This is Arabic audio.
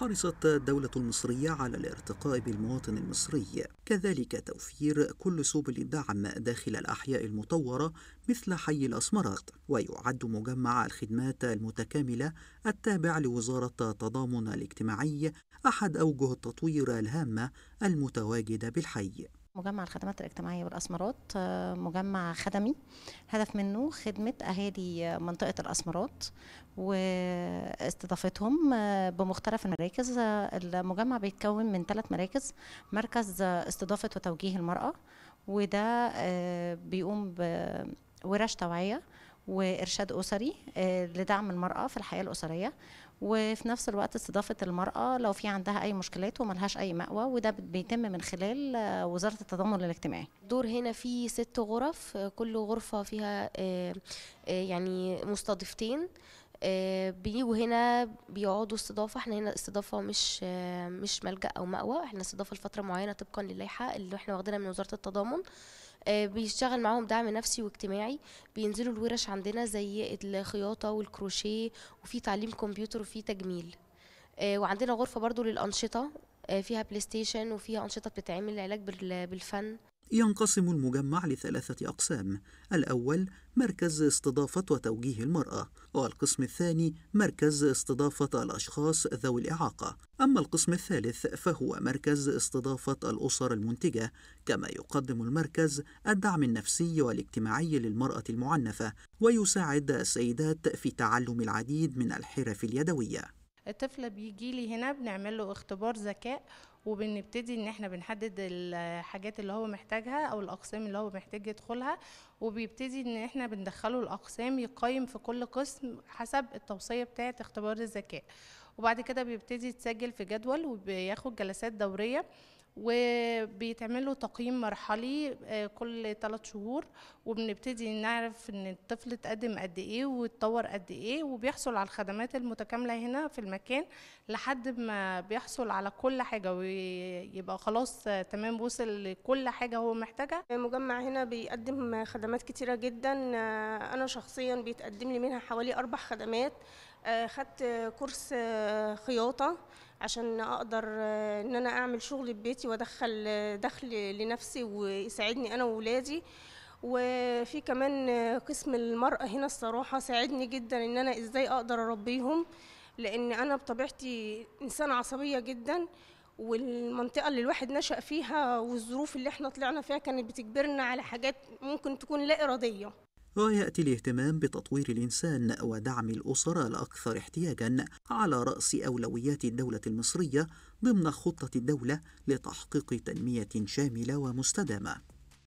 حرصت الدولة المصرية على الارتقاء بالمواطن المصري كذلك توفير كل سبل الدعم داخل الأحياء المطورة مثل حي الأسمرات ويعد مجمع الخدمات المتكاملة التابع لوزارة التضامن الاجتماعي أحد أوجه التطوير الهامة المتواجدة بالحي مجمع الخدمات الاجتماعية والأسمرات آه، مجمع خدمي هدف منه خدمة أهالي منطقة الأسمرات واستضافتهم آه، بمختلف المراكز آه، المجمع بيتكون من ثلاث مراكز مركز استضافة وتوجيه المرأة وده بيقوم بورش توعية وإرشاد أسري لدعم المرأة في الحياة الأسرية وفي نفس الوقت استضافه المراه لو في عندها اي مشكلات وملهاش اي مأوى وده بيتم من خلال آه، وزاره التضامن الاجتماعي. دور هنا في ست غرف آه، كل غرفه فيها آه، يعني مستضيفتين بيجوا هنا بيقعدوا استضافه احنا هنا استضافه مش مش ملجا او ماوى احنا استضافه لفتره معينه طبقا للائحه اللي احنا واخدينها من وزاره التضامن آه، بيشتغل معاهم دعم نفسي واجتماعي بينزلوا الورش عندنا زي الخياطة والكروشيه وفي تعليم كمبيوتر وفي تجميل آه، وعندنا غرفة برضو للأنشطة آه، فيها بلاي ستيشن وفيها أنشطة بتتعمل علاج بالفن ينقسم المجمع لثلاثة أقسام الأول مركز استضافة وتوجيه المرأة والقسم الثاني مركز استضافة الأشخاص ذوي الإعاقة أما القسم الثالث فهو مركز استضافة الأسر المنتجة كما يقدم المركز الدعم النفسي والاجتماعي للمرأة المعنفة ويساعد السيدات في تعلم العديد من الحرف اليدوية الطفل بيجي لي هنا بنعمل له اختبار ذكاء وبنبتدي ان احنا بنحدد الحاجات اللي هو محتاجها او الاقسام اللي هو محتاج يدخلها وبيبتدي ان احنا بندخله الاقسام يقيم في كل قسم حسب التوصيه بتاعه اختبار الذكاء وبعد كده بيبتدي يتسجل في جدول وبياخد جلسات دوريه وبيتعمل له تقييم مرحلي آه، كل ثلاث شهور وبنبتدي نعرف ان الطفل اتقدم قد ايه واتطور قد ايه وبيحصل على الخدمات المتكامله هنا في المكان لحد ما بيحصل على كل حاجه ويبقى خلاص تمام وصل لكل حاجه هو محتاجها المجمع هنا بيقدم خدمات كتيره جدا آه، انا شخصيا بيتقدم لي منها حوالي اربع خدمات آه، خدت كورس خياطه عشان اقدر آه، ان انا اعمل شغل ببيتي وادخل آه، دخل لنفسي ويساعدني انا وولادي وفي كمان آه، قسم المرأة هنا الصراحة ساعدني جدا ان انا ازاي اقدر اربيهم لان انا بطبيعتي انسانة عصبية جدا والمنطقة اللي الواحد نشأ فيها والظروف اللي احنا طلعنا فيها كانت بتجبرنا على حاجات ممكن تكون لا إرادية ويأتي الاهتمام بتطوير الإنسان ودعم الأسر الأكثر احتياجا على رأس أولويات الدولة المصرية ضمن خطة الدولة لتحقيق تنمية شاملة ومستدامة